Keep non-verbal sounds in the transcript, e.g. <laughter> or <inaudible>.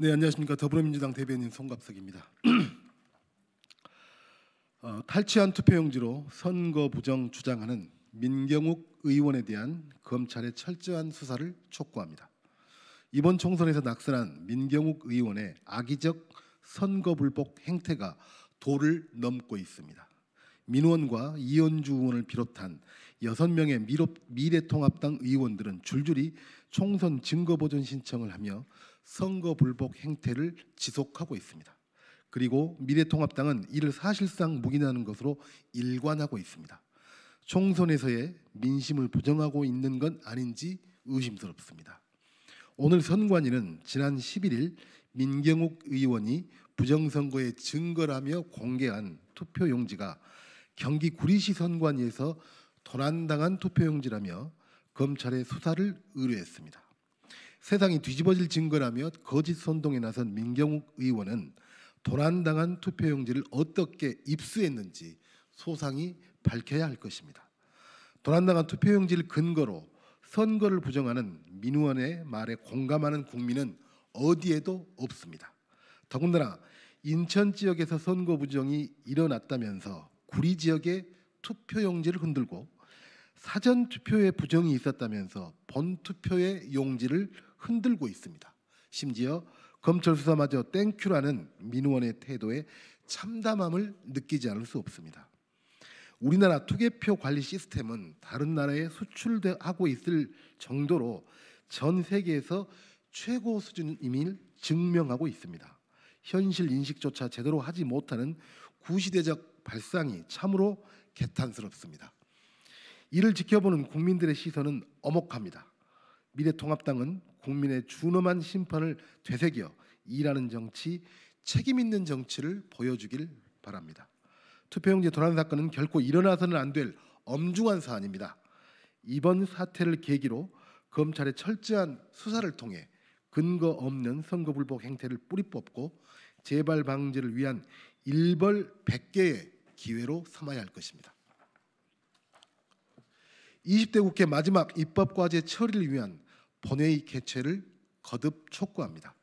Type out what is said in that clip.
네 안녕하십니까 더불어민주당 대변인 송갑석입니다. <clears throat> 어, 탈취한 투표용지로 선거 부정 주장하는 민경욱 의원에 대한 검찰의 철저한 수사를 촉구합니다. 이번 총선에서 낙선한 민경욱 의원의 악의적 선거 불복 행태가 도를 넘고 있습니다. 민원과 이현주 의원을 비롯한 여섯 명의 미래통합당 의원들은 줄줄이 총선 증거보존 신청을 하며 선거 불복 행태를 지속하고 있습니다. 그리고 미래통합당은 이를 사실상 묵인하는 것으로 일관하고 있습니다. 총선에서의 민심을 보정하고 있는 건 아닌지 의심스럽습니다. 오늘 선관위는 지난 11일 민경욱 의원이 부정선거의 증거라며 공개한 투표용지가 경기 구리시 선관위에서 도난당한 투표용지라며 검찰의 수사를 의뢰했습니다. 세상이 뒤집어질 증거라며 거짓 선동에 나선 민경욱 의원은 도난당한 투표용지를 어떻게 입수했는지 소상히 밝혀야 할 것입니다. 도난당한 투표용지를 근거로 선거를 부정하는 민 의원의 말에 공감하는 국민은 어디에도 없습니다. 더군다나 인천 지역에서 선거 부정이 일어났다면서 구리 지역의 투표용지를 흔들고 사전 투표에 부정이 있었다면서 본 투표의 용지를 흔들고 있습니다. 심지어 검찰 수사마저 땡큐라는 민원의 태도에 참담함을 느끼지 않을 수 없습니다. 우리나라 투개표 관리 시스템은 다른 나라에 수출하고 있을 정도로 전 세계에서 최고 수준임을 증명하고 있습니다. 현실 인식조차 제대로 하지 못하는 구시대적 발상이 참으로 개탄스럽습니다. 이를 지켜보는 국민들의 시선은 어혹합니다 미래통합당은 국민의 준엄한 심판을 되새겨 일하는 정치, 책임 있는 정치를 보여주길 바랍니다. 투표용지 도난 사건은 결코 일어나서는 안 될 엄중한 사안입니다. 이번 사태를 계기로 검찰의 철저한 수사를 통해 근거 없는 선거불복 행태를 뿌리 뽑고 재발 방지를 위한 일벌 100개의 기회로 삼아야 할 것입니다. 20대 국회 마지막 입법 과제 처리를 위한 본회의 개최를 거듭 촉구합니다.